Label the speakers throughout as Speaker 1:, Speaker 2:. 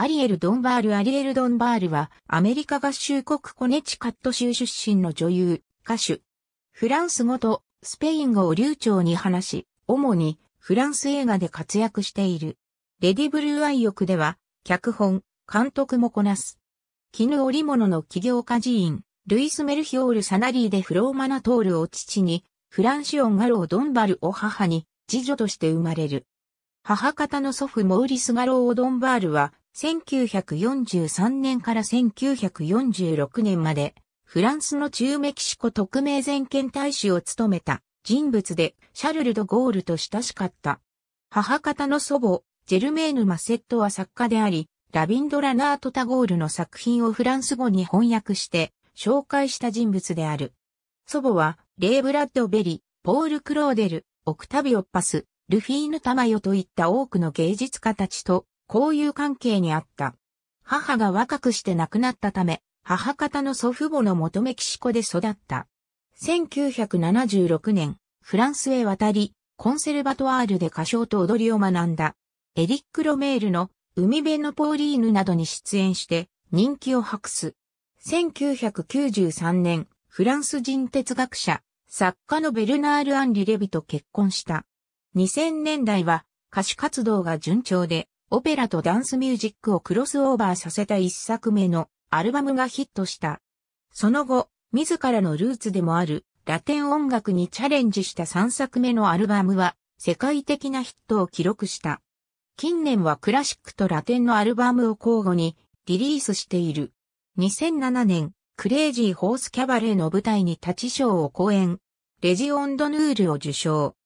Speaker 1: アリエル・ドンバールアリエル・ドンバールはアメリカ合衆国コネチカット州出身の女優、歌手。フランス語とスペイン語を流暢に話し、主にフランス映画で活躍している。レディブルーアイ翼では、脚本、監督もこなす。絹織物の起業家寺院、ルイス・メルヒオール・サナリーでフローマナトールを父に、フランシオン・ガロー・ドンバルを母に、次女として生まれる。母方の祖父モーリス・ガロー・オドンバールは、1943年から1946年まで、フランスの中メキシコ特命全権大使を務めた人物で、シャルル・ド・ゴールと親しかった。母方の祖母、ジェルメーヌ・マセットは作家であり、ラビンド・ラナート・タゴールの作品をフランス語に翻訳して紹介した人物である。祖母は、レイ・ブラッド・ベリ、ポール・クローデル、オクタビオ・パス、ルフィーヌ・タマヨといった多くの芸術家たちと交友関係にあった。母が若くして亡くなったため、母方の祖父母の元メキシコで育った。1976年、フランスへ渡り、コンセルバトワールで歌唱と踊りを学んだ。エリック・ロメールの海辺のポーリーヌなどに出演して人気を博す。1993年、フランス人哲学者、作家のベルナール・アンリ・レビと結婚した。2000年代は歌手活動が順調で、オペラとダンスミュージックをクロスオーバーさせた一作目のアルバムがヒットした。その後、自らのルーツでもあるラテン音楽にチャレンジした3作目のアルバムは世界的なヒットを記録した。近年はクラシックとラテンのアルバムを交互にリリースしている。2007年、クレイジーホースキャバレーの舞台に立ち賞を講演、レジオンドヌールを受賞。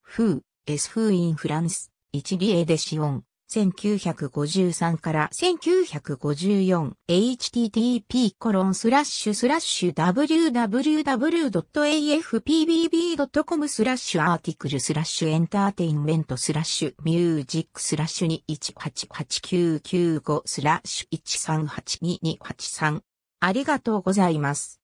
Speaker 1: フー、エスフーインフランス、イチリエデシオン。1953から1954 http コロンスラッシュスラッシュ www.afpbb.com スラッシュアーティクルスラッシュエンターテインメントスラッシュミュージックスラッシュ2188995スラッシュ1382283ありがとうございます。